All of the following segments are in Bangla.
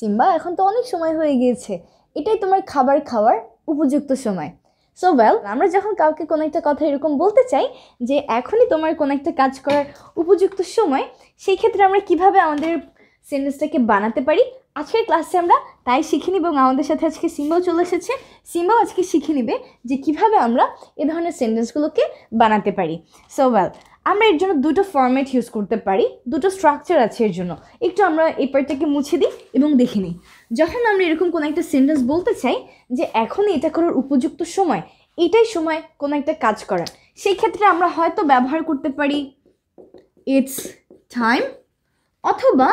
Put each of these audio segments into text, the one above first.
সিম্বা এখন তো অনেক সময় হয়ে গিয়েছে এটাই তোমার খাবার খাওয়ার উপযুক্ত সময় সো ওয়েল আমরা যখন কাউকে কোনো একটা কথা এরকম বলতে চাই যে এখনই তোমার কোনো একটা কাজ করার উপযুক্ত সময় সেই ক্ষেত্রে আমরা কিভাবে আমাদের সেন্টেন্সটাকে বানাতে পারি আজকের ক্লাসে আমরা তাই শিখে নিব এবং আমাদের সাথে আজকে সিম্বাও চলে এসেছে সিম্বাও আজকে শিখে নিবে যে কিভাবে আমরা এ ধরনের সেন্টেন্সগুলোকে বানাতে পারি সো ওয়েল আমরা এর জন্য দুটো ফর্ম্যাট ইউজ করতে পারি দুটো স্ট্রাকচার আছে এর জন্য একটু আমরা এই পার্টটাকে মুছে দিই এবং দেখে নিই যখন আমরা এরকম কোনো একটা সেন্টেন্স বলতে চাই যে এখনই এটা করার উপযুক্ত সময় এটাই সময় কোনো একটা কাজ করার সেই ক্ষেত্রে আমরা হয়তো ব্যবহার করতে পারি ইটস টাইম অথবা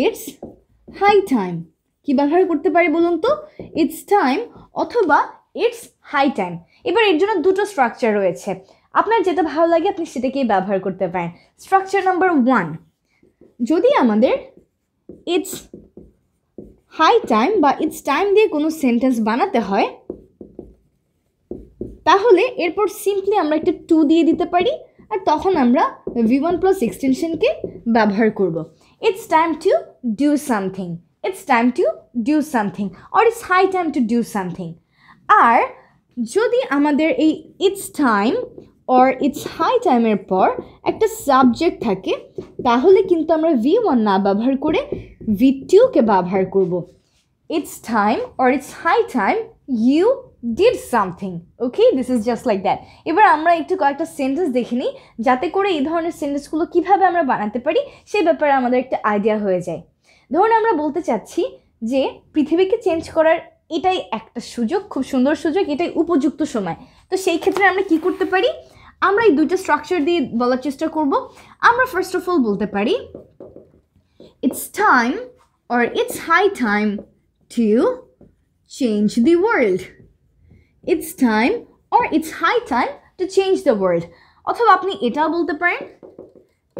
ইটস হাই টাইম কি ব্যবহার করতে পারি বলুন তো ইটস টাইম অথবা ইটস হাই টাইম এবার এর জন্য দুটো স্ট্রাকচার রয়েছে আপনার যেটা ভালো লাগে আপনি সেটাকেই ব্যবহার করতে পারেন স্ট্রাকচার নাম্বার ওয়ান যদি আমাদের ইটস হাই টাইম বা ইটস টাইম দিয়ে কোনো সেন্টেন্স বানাতে হয় তাহলে এরপর সিম্পলি আমরা একটা টু দিয়ে দিতে পারি আর তখন আমরা ভি ওয়ান প্লাস এক্সটেনশনকে ব্যবহার করব it's time to do something it's time to do something or it's high time to do something আর যদি আমাদের এই it's time or it's high টাইমের পর একটা সাবজেক্ট থাকে তাহলে কিন্তু আমরা ভি ওয়ান না ব্যবহার করে ভি টুকে ব্যবহার করব it's time or it's high time you did something okay this is just like that এবার আমরা একটু কয়েকটা সেন্টেন্স দেখে নিই যাতে করে এই ধরনের সেন্টেন্সগুলো কীভাবে আমরা বানাতে পারি সেই ব্যাপারে আমাদের একটা আইডিয়া হয়ে যায় ধরুন আমরা বলতে চাচ্ছি যে পৃথিবীকে চেঞ্জ করার এটাই একটা সুযোগ খুব সুন্দর সুযোগ এটাই উপযুক্ত সময় তো সেই ক্ষেত্রে আমরা কী করতে পারি আমরা এই দুইটা স্ট্রাকচার দিয়ে বলার চেষ্টা করব আমরা ফার্স্ট অফ অল বলতে পারি it's time or it's high time to change the world it's time or it's high time to change the world অথবা আপনি এটাও বলতে পারেন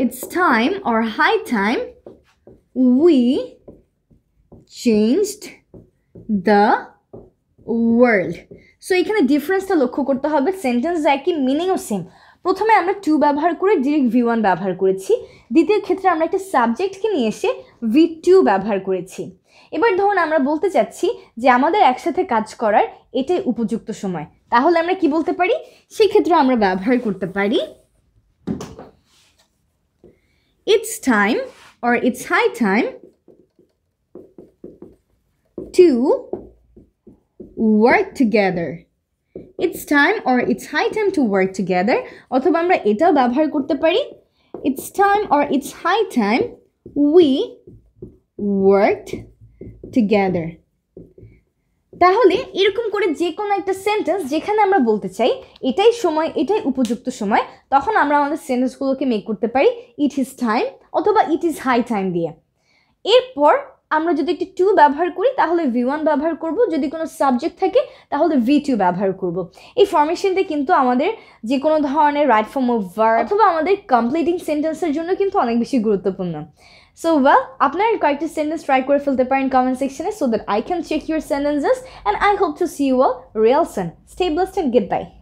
it's time or high time we changed the world so এখানে ডিফারেন্সটা লক্ষ্য করতে হবে সেন্টেন্স একই মিনিংও সেম প্রথমে আমরা টু ব্যবহার করে ডিরেক্ট ভি ওয়ান ব্যবহার করেছি দ্বিতীয় ক্ষেত্রে আমরা একটা সাবজেক্টকে নিয়ে এসে ভি টু ব্যবহার করেছি এবার ধরুন আমরা বলতে চাচ্ছি যে আমাদের একসাথে কাজ করার এটাই উপযুক্ত সময় তাহলে আমরা কি বলতে পারি সেই ক্ষেত্রে আমরা ব্যবহার করতে পারি it's time or it's high time to work together it's time or it's high time to work together অথবা আমরা এটাও ব্যবহার করতে পারি it's time or it's high time we worked together তাহলে এরকম করে যে কোনো একটা সেন্টেন্স যেখানে আমরা বলতে চাই এটাই সময় এটাই উপযুক্ত সময় তখন আমরা আমাদের সেন্টেন্সগুলোকে মেক করতে পারি ইট ইজ টাইম অথবা ইট ইজ হাই টাইম দিয়ে এরপর আমরা যদি একটি টু ব্যবহার করি তাহলে ভি ওয়ান ব্যবহার করব যদি কোনো সাবজেক্ট থাকে তাহলে ভি টু ব্যবহার করব এই ফর্মেশনটা কিন্তু আমাদের যে কোনো ধরনের রাইট ফর্ম অফ ভার অথবা আমাদের কমপ্লিটিং সেন্টেন্সের জন্য কিন্তু অনেক বেশি গুরুত্বপূর্ণ সো ওয়েল আপনার কয়েকটি সেন্টেন্স ট্রাই করে ফেলতে পারেন কমেন্ট সেকশনে so that I can check your sentences and I hope to see you all real soon stay and get by